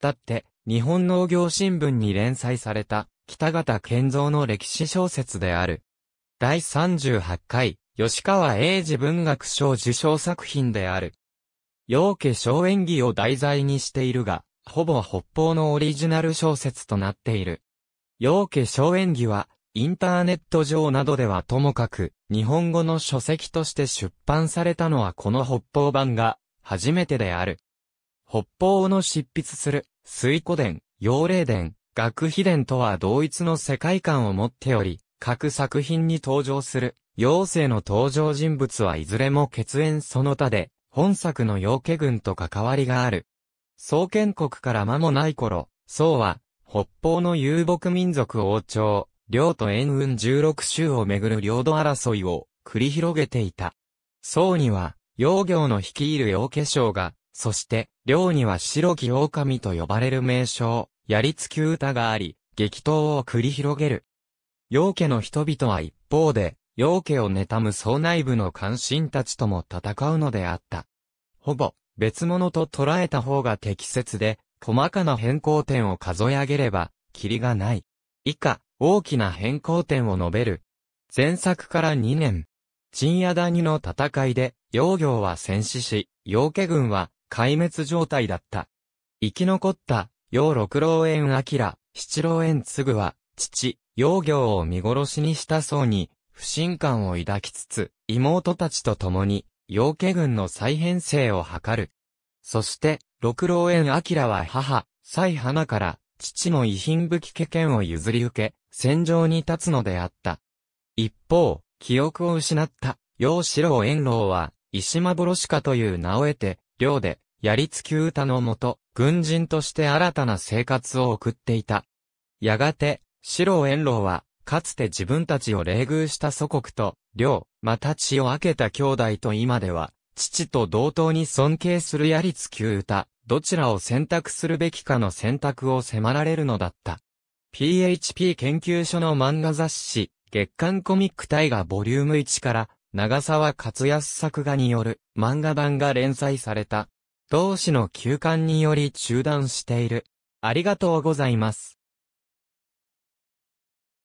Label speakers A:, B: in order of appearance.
A: だって、日本農業新聞に連載された、北方健造の歴史小説である。第38回、吉川英治文学賞受賞作品である。陽家小演技を題材にしているが、ほぼ北方のオリジナル小説となっている。陽家小演技は、インターネット上などではともかく、日本語の書籍として出版されたのはこの北方版が、初めてである。北方の執筆する、水古伝、幼霊伝、学秘伝とは同一の世界観を持っており、各作品に登場する、妖精の登場人物はいずれも血縁その他で、本作の陽家軍と関わりがある。創建国から間もない頃、宋は、北方の遊牧民族王朝、領と縁運16州をめぐる領土争いを繰り広げていた。宋には、陽業の率いる陽家省がそして、寮には白木狼と呼ばれる名称、やりつき歌があり、激闘を繰り広げる。陽家の人々は一方で、陽家を妬む総内部の関心たちとも戦うのであった。ほぼ、別物と捉えた方が適切で、細かな変更点を数え上げれば、キリがない。以下、大きな変更点を述べる。前作から2年、陳屋谷の戦いで、陽行は戦死し、陽家軍は壊滅状態だった。生き残った、陽六郎園明、七郎園継は、父、陽行を見殺しにしたそうに、不信感を抱きつつ、妹たちと共に、陽家軍の再編成を図る。そして、六郎園明は母、蔡花から、父の遺品武器家権を譲り受け、戦場に立つのであった。一方、記憶を失った、陽四郎遠老は、石幻家という名を得て、寮で、やりつき歌のもと、軍人として新たな生活を送っていた。やがて、四郎遠老は、かつて自分たちを冷遇した祖国と、寮、また血をあけた兄弟と今では、父と同等に尊敬するやりつき歌、どちらを選択するべきかの選択を迫られるのだった。PHP 研究所の漫画雑誌、月刊コミックタイガボリューム1から、長沢克康作画による漫画版が連載された。同志の休刊により中断している。ありがとうございます。